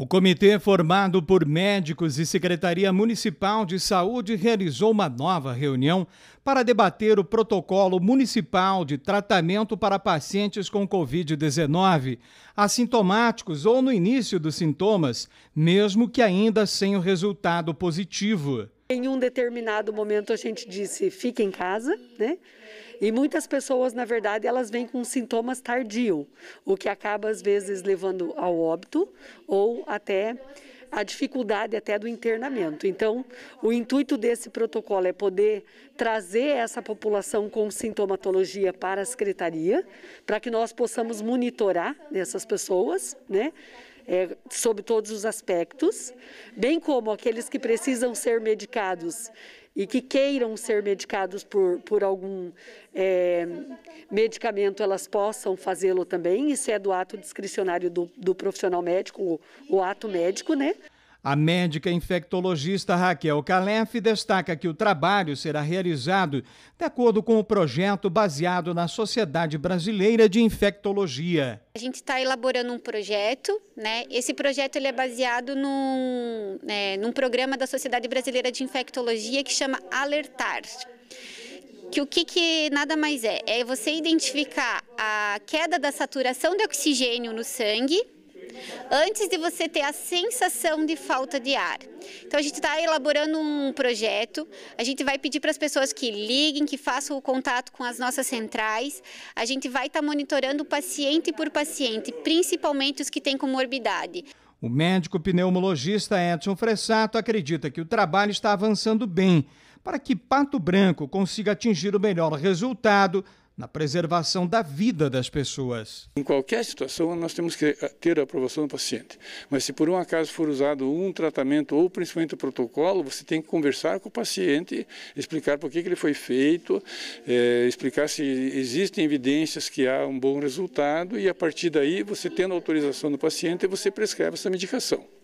O comitê, formado por médicos e Secretaria Municipal de Saúde, realizou uma nova reunião para debater o protocolo municipal de tratamento para pacientes com Covid-19, assintomáticos ou no início dos sintomas, mesmo que ainda sem o resultado positivo. Em um determinado momento a gente disse, fique em casa, né? E muitas pessoas, na verdade, elas vêm com sintomas tardio, o que acaba às vezes levando ao óbito ou até a dificuldade até do internamento. Então, o intuito desse protocolo é poder trazer essa população com sintomatologia para a secretaria, para que nós possamos monitorar essas pessoas, né? é, sob todos os aspectos, bem como aqueles que precisam ser medicados e que queiram ser medicados por, por algum é, medicamento, elas possam fazê-lo também. Isso é do ato discricionário do, do profissional médico, o, o ato médico, né? A médica infectologista Raquel Calef destaca que o trabalho será realizado de acordo com o projeto baseado na Sociedade Brasileira de Infectologia. A gente está elaborando um projeto, né? Esse projeto ele é baseado num, é, num programa da Sociedade Brasileira de Infectologia que chama Alertar que o que, que, nada mais é? É você identificar a queda da saturação de oxigênio no sangue antes de você ter a sensação de falta de ar. Então a gente está elaborando um projeto, a gente vai pedir para as pessoas que liguem, que façam o contato com as nossas centrais, a gente vai estar tá monitorando paciente por paciente, principalmente os que têm comorbidade. O médico pneumologista Edson Fressato acredita que o trabalho está avançando bem para que Pato Branco consiga atingir o melhor resultado na preservação da vida das pessoas. Em qualquer situação, nós temos que eh, ter a aprovação do paciente. Mas se por um acaso for usado um tratamento ou principalmente o protocolo, você tem que conversar com o paciente, explicar por que, ele foi feito, é, explicar se existem evidências que há um bom resultado e a partir daí, você tendo a autorização do paciente, você prescreve essa medicação.